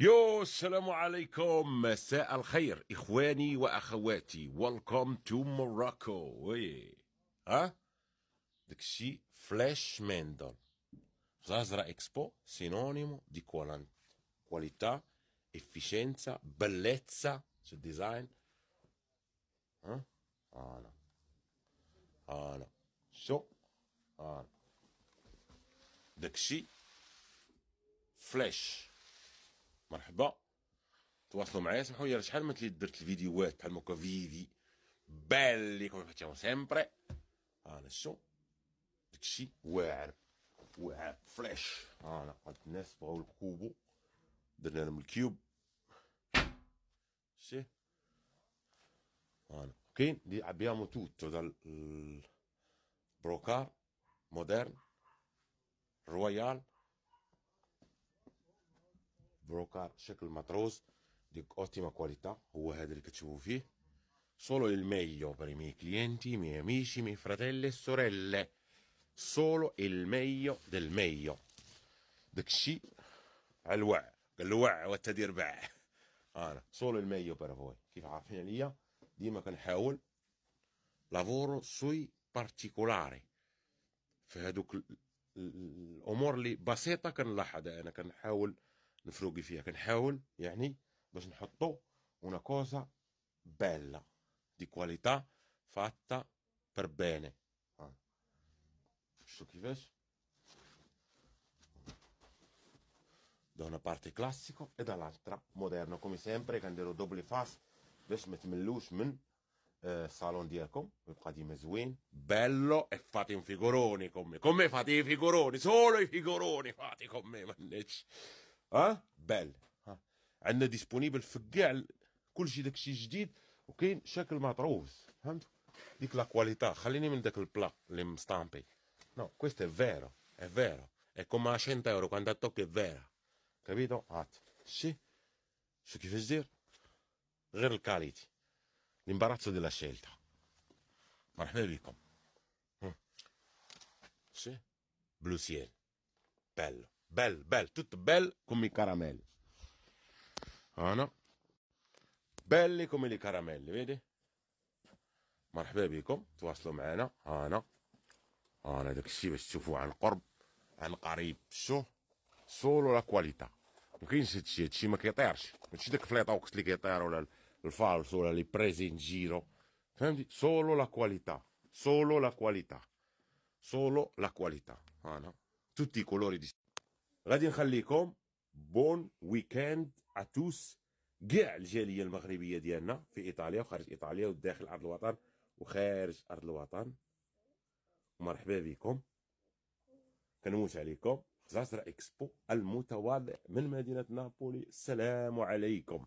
يو السلام عليكم مساء الخير اخواني واخواتي ويلكم تو موروكو وي ها داكشي فلاش ماندل زازرا اكسبو سينونيمو دي كوالان كواليتا efficienza بلتسا سو ديزاين ها انا انا شو انا داكشي فلاش مرحبا تواصلوا معايا سمحوا لي راه شحال ما درت الفيديوهات بحال هكا فيدي بالي كون فاتيهم سيمبري انا شو داكشي واعر واعر فلاش انا هاد الناس بغاو الكوبو درنا لهم الكيوب شتي انا كاين لي ابيامو توتو دال بروكار مودرن رويال بروكار شكل مطروز ديك اوتيما كواليتا هو هذا اللي كتشوفوا فيه solo il meglio per i miei clienti, i miei amici, i miei fratelli e sorelle solo il meglio del meglio داكشي على الوع قال له والتدير باع انا solo il meglio per voi كيف عارفين عليا ديما كنحاول لافور سوي بارتيكولاري في هذوك الامور اللي بسيطه كنلاحظها انا كنحاول الفروق اللي فيها كنحاول يعني باش نحطو una cosa bella di qualità fatta per bene شفتوا ah. كيفاش da una parte classico e dall'altra moderno come sempre quando كنديروا دوبلي فاس باش ما تملوش من الصالون ديالكم ويبقى ديما زوين bello e fate un figurone con me con me fate i figuroni solo i figuroni fate con me mannaggia اه بال عندنا ديسبونيبل في كاع كلشي داكشي جديد وكاين شكل مطروز فهمتوا ديك لا كواليتà خليني من داك البلا اللي مستامبي no questo è vero è vero è come a 100 euro quando tocchi è vero capito هات شي شو كيفاش دير غير الكاليتي l'imbarazzo della scelta مرحبا بكم شي بلو سيل bello bel, bel, tutto bel come i caramelli. Ah oh, no? Belli come le caramelle, vedi? مرحبا بكم تواصلوا معنا هانا هانا داكشي باش تشوفوه عن قرب عن قريب شو سولو لا كواليتا مكاينش هادشي هادشي ما كيطيرش ماشي داك فليطوكس اللي كيطير ولا الفالس ولا لي بريزين جيرو فهمتي سولو لا كواليتا solo la qualità, solo la qualità. Ah, no? Tutti i colori di غادي نخليكم بون ويكاند اتوس كاع الجاليه المغربيه ديالنا في ايطاليا وخارج ايطاليا وداخل ارض الوطن وخارج ارض الوطن مرحبا بكم كنموت عليكم خزازرة اكسبو المتواضع من مدينه نابولي السلام عليكم